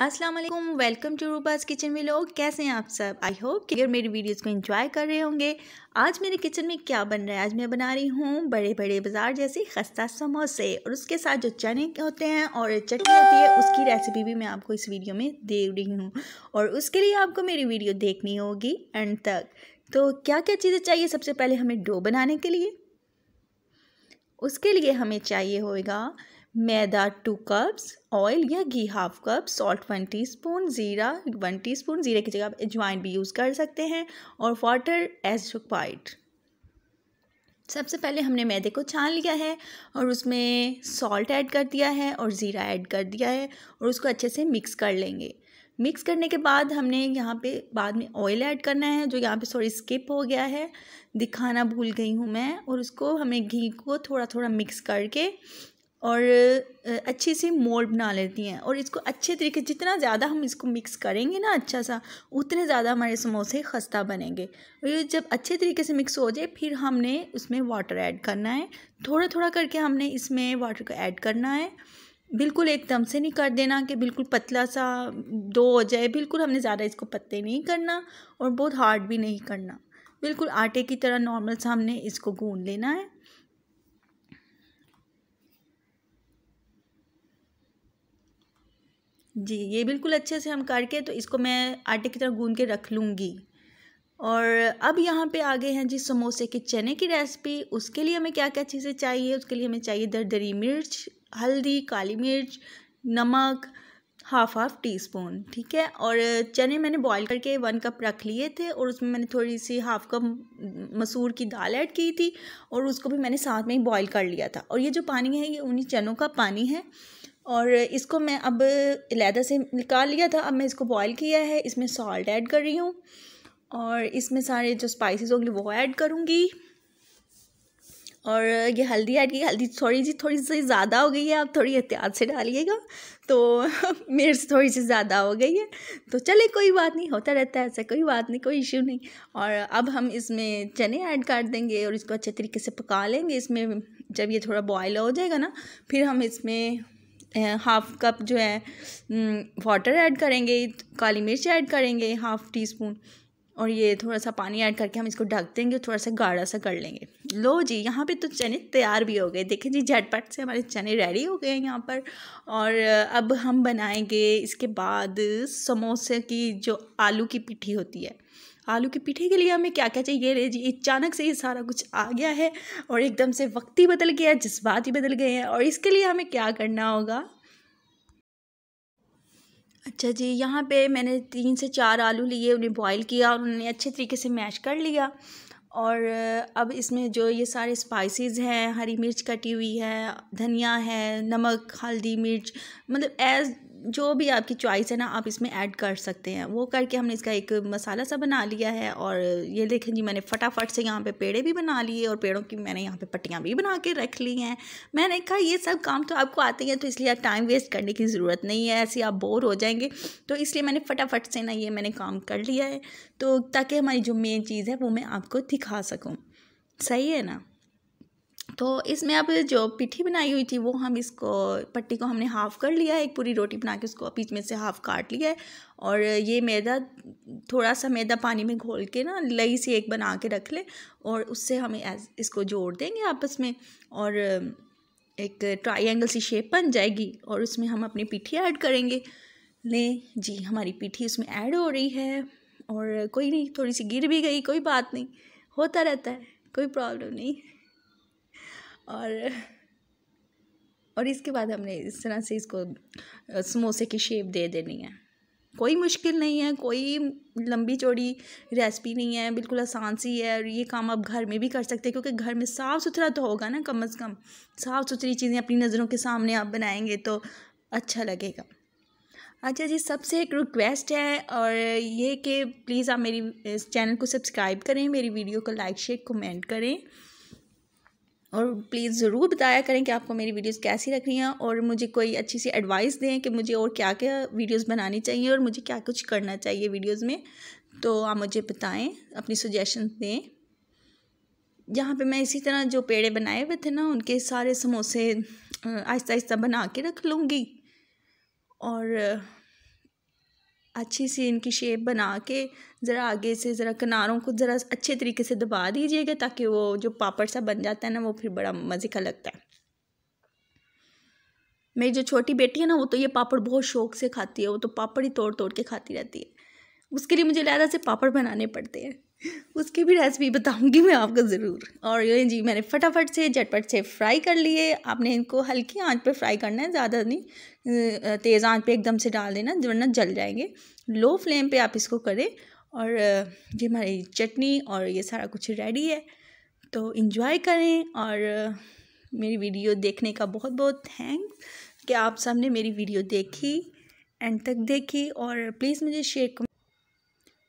अस्सलाम वालेकुम welcome to रूबाज kitchen में लोग कैसे हैं आप सब आई होप कि अगर मेरी वीडियोस को एंजॉय कर रहे होंगे आज मेरे किचन में क्या बन रहा है आज मैं बना रही हूँ बड़े बड़े बाजार जैसे खस्ता समोसे और उसके साथ जो चने होते हैं और चटनी होती है उसकी रेसिपी भी मैं आपको इस वीडियो में दे रही हूँ और उसके लिए आपको मेरी वीडियो देखनी होगी एंड तक तो क्या क्या चीज़ें चाहिए सबसे पहले हमें डो बनाने के लिए उसके लिए हमें चाहिए होगा मैदा टू कप्स ऑयल या घी half cup salt one teaspoon ज़ीरा वन टीस्पून ज़ीरे की जगह आप अजवाइन भी यूज़ कर सकते हैं और वाटर एज रिक्वाइड सबसे पहले हमने मैदे को छान लिया है और उसमें सॉल्ट ऐड कर दिया है और ज़ीरा ऐड कर दिया है और उसको अच्छे से मिक्स कर लेंगे मिक्स करने के बाद हमने यहाँ पे बाद में ऑयल ऐड करना है जो यहाँ पे सॉरी स्किप हो गया है दिखाना भूल गई हूँ मैं और उसको हमें घी को थोड़ा थोड़ा मिक्स करके और अच्छी सी मोल बना लेती हैं और इसको अच्छे तरीके जितना ज़्यादा हम इसको मिक्स करेंगे ना अच्छा सा उतने ज़्यादा हमारे समोसे खस्ता बनेंगे और ये जब अच्छे तरीके से मिक्स हो जाए फिर हमने उसमें वाटर ऐड करना है थोड़ा थोड़ा करके हमने इसमें वाटर को ऐड करना है बिल्कुल एकदम से नहीं कर देना कि बिल्कुल पतला सा दो हो जाए बिल्कुल हमने ज़्यादा इसको पत्ते नहीं करना और बहुत हार्ड भी नहीं करना बिल्कुल आटे की तरह नॉर्मल सा हमने इसको गूंद लेना है जी ये बिल्कुल अच्छे से हम करके तो इसको मैं आटे की तरह गूंद के रख लूँगी और अब यहाँ पे आगे हैं जी समोसे के चने की रेसिपी उसके लिए हमें क्या क्या चीज़ें चाहिए उसके लिए हमें चाहिए दरदरी मिर्च हल्दी काली मिर्च नमक हाफ हाफ टी स्पून ठीक है और चने मैंने बॉईल करके वन कप रख लिए थे और उसमें मैंने थोड़ी सी हाफ कप मसूर की दाल ऐड की थी और उसको भी मैंने साथ में ही बॉयल कर लिया था और ये जो पानी है ये उन्हीं चनों का पानी है और इसको मैं अब लैदा से निकाल लिया था अब मैं इसको बॉईल किया है इसमें सॉल्ट ऐड कर रही हूँ और इसमें सारे जो स्पाइसेस होंगे वो ऐड करूँगी और ये हल्दी ऐड की हल्दी थोड़ी सी थोड़ी सी ज़्यादा हो गई है आप थोड़ी एहतियात से डालिएगा तो मेरे से थोड़ी सी ज़्यादा हो गई है तो चले कोई बात नहीं होता रहता है ऐसा कोई बात नहीं कोई इश्यू नहीं और अब हम इसमें चने ऐड कर देंगे और इसको अच्छे तरीके से पका लेंगे इसमें जब ये थोड़ा बॉयल हो जाएगा ना फिर हम इसमें हाफ़ कप जो है वाटर हम्म, ऐड करेंगे काली मिर्च ऐड करेंगे हाफ़ टी स्पून और ये थोड़ा सा पानी ऐड करके हम इसको ढक देंगे थोड़ा सा गाढ़ा सा कर लेंगे लो जी यहाँ पे तो चने तैयार भी हो गए देखें जी झटपट से हमारे चने रेडी हो गए हैं यहाँ पर और अब हम बनाएंगे इसके बाद समोसे की जो आलू की पिट्ठी होती है आलू के पीठे के लिए हमें क्या क्या चाहिए रे जी अचानक से ये सारा कुछ आ गया है और एकदम से वक्त ही बदल गया है जज्बात ही बदल गए हैं और इसके लिए हमें क्या करना होगा अच्छा जी यहाँ पे मैंने तीन से चार आलू लिए उन्हें बॉईल किया और उन्हें अच्छे तरीके से मैश कर लिया और अब इसमें जो ये सारे स्पाइसेस हैं हरी मिर्च कटी हुई है धनिया है नमक हल्दी मिर्च मतलब एज जो भी आपकी चॉइस है ना आप इसमें ऐड कर सकते हैं वो करके हमने इसका एक मसाला सा बना लिया है और ये देखें जी मैंने फटाफट से यहाँ पे पेड़े भी बना लिए और पेड़ों की मैंने यहाँ पे पट्टियाँ भी बना के रख ली हैं मैंने कहा ये सब काम तो आपको आते हैं तो इसलिए आप टाइम वेस्ट करने की ज़रूरत नहीं है ऐसे आप बोर हो जाएंगे तो इसलिए मैंने फटाफट से ना ये मैंने काम कर लिया है तो ताकि हमारी जो मेन चीज़ है वो मैं आपको दिखा सकूँ सही है ना तो इसमें अब जो पिट्ठी बनाई हुई थी वो हम इसको पट्टी को हमने हाफ़ कर लिया है एक पूरी रोटी बना के उसको बीच में से हाफ़ काट लिया है और ये मैदा थोड़ा सा मैदा पानी में घोल के ना लई से एक बना के रख ले और उससे हम इसको जोड़ देंगे आपस में और एक ट्राइंगल सी शेप बन जाएगी और उसमें हम अपनी पिट्ठी ऐड करेंगे ले जी हमारी पिट्ठी उसमें ऐड हो रही है और कोई नहीं थोड़ी सी गिर भी गई कोई बात नहीं होता रहता है कोई प्रॉब्लम नहीं और और इसके बाद हमने इस तरह से इसको समोसे की शेप दे देनी है कोई मुश्किल नहीं है कोई लंबी चौड़ी रेसिपी नहीं है बिल्कुल आसान सी है और ये काम आप घर में भी कर सकते हैं क्योंकि घर में साफ़ सुथरा तो होगा ना कम से कम साफ़ सुथरी चीज़ें अपनी नज़रों के सामने आप बनाएंगे तो अच्छा लगेगा अच्छा जी सबसे एक रिक्वेस्ट है और ये कि प्लीज़ आप मेरी इस चैनल को सब्सक्राइब करें मेरी वीडियो को लाइक शेयर कमेंट करें और प्लीज़ ज़रूर बताया करें कि आपको मेरी वीडियोस कैसी लग रही हैं और मुझे कोई अच्छी सी एडवाइस दें कि मुझे और क्या क्या वीडियोस बनानी चाहिए और मुझे क्या कुछ करना चाहिए वीडियोस में तो आप मुझे बताएं अपनी सजेशन दें जहाँ पे मैं इसी तरह जो पेड़े बनाए हुए थे ना उनके सारे समोसे आहिस्ता आहिस्ता बना के रख लूँगी और अच्छी सी इनकी शेप बना के ज़रा आगे से ज़रा किनारों को ज़रा अच्छे तरीके से दबा दीजिएगा ताकि वो जो पापड़ सा बन जाता है ना वो फिर बड़ा मज़े का लगता है मेरी जो छोटी बेटी है ना वो तो ये पापड़ बहुत शौक से खाती है वो तो पापड़ ही तोड़ तोड़ के खाती रहती है उसके लिए मुझे लहरा से पापड़ बनाने पड़ते हैं उसकी भी रेसिपी बताऊंगी मैं आपको ज़रूर और ये जी मैंने फटाफट से झटपट से फ्राई कर लिए आपने इनको हल्की आंच पे फ्राई करना है ज़्यादा नहीं तेज़ आंच पे एकदम से डाल देना वरना जल जाएंगे लो फ्लेम पे आप इसको करें और ये हमारी चटनी और ये सारा कुछ रेडी है तो इन्जॉय करें और मेरी वीडियो देखने का बहुत बहुत थैंक्स कि आप सबने मेरी वीडियो देखी एंड तक देखी और प्लीज़ मुझे शेयर